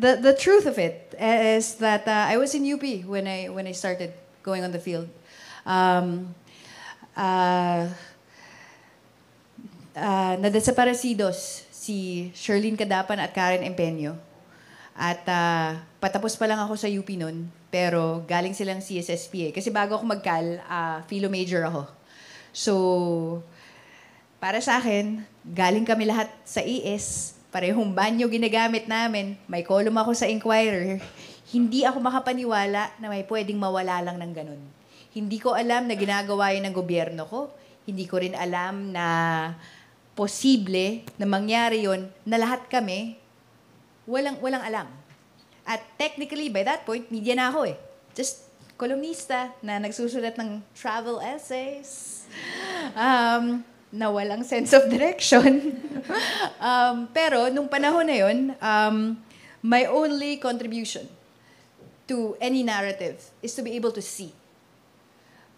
the the truth of it eh, is that uh, I was in UP when I when I started going on the field. Um, uh, uh, nadesaparecidos si Sherlyn Kadapan at Karen Empeño. At uh, patapos pa lang ako sa UP noon, pero galing silang CSSPA. Eh. Kasi bago ako magkal, uh, philo major ako. So, para sa akin, galing kami lahat sa ES, Parehong banyo ginagamit namin. May column ako sa Inquirer. Hindi ako makapaniwala na may pwedeng mawala lang ng ganun. Hindi ko alam na ginagawa yun ng gobyerno ko. Hindi ko rin alam na posible na mangyari yon na lahat kami walang walang alam. At technically, by that point, media na ako eh. Just kolumnista na nagsusulat ng travel essays. Um, na walang sense of direction. um, pero nung panahon na yun, um, my only contribution to any narrative is to be able to see.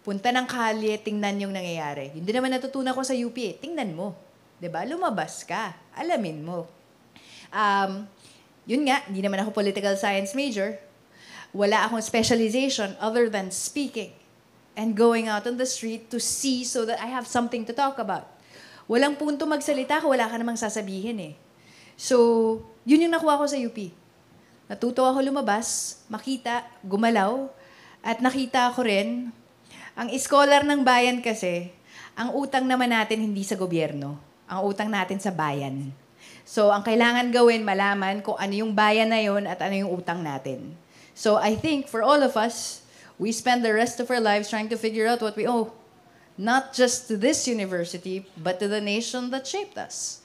Punta ng kalye, tingnan yung nangyayari. Hindi naman natutunan ko sa UP eh. Tingnan mo. ba diba? Lumabas ka. Alamin mo. Um, yun nga, hindi naman ako political science major. Wala akong specialization other than speaking and going out on the street to see so that I have something to talk about. Walang punto magsalita ko, wala ka namang sasabihin eh. So, yun yung nakuha ko sa UP. Natuto ako lumabas, makita, gumalaw, at nakita ko rin, ang iskolar ng bayan kasi, ang utang naman natin hindi sa gobyerno. Ang utang natin sa bayan. So, ang kailangan gawin, malaman kung ano yung bayan na yun at ano yung utang natin. So, I think for all of us, we spend the rest of our lives trying to figure out what we owe, not just to this university, but to the nation that shaped us.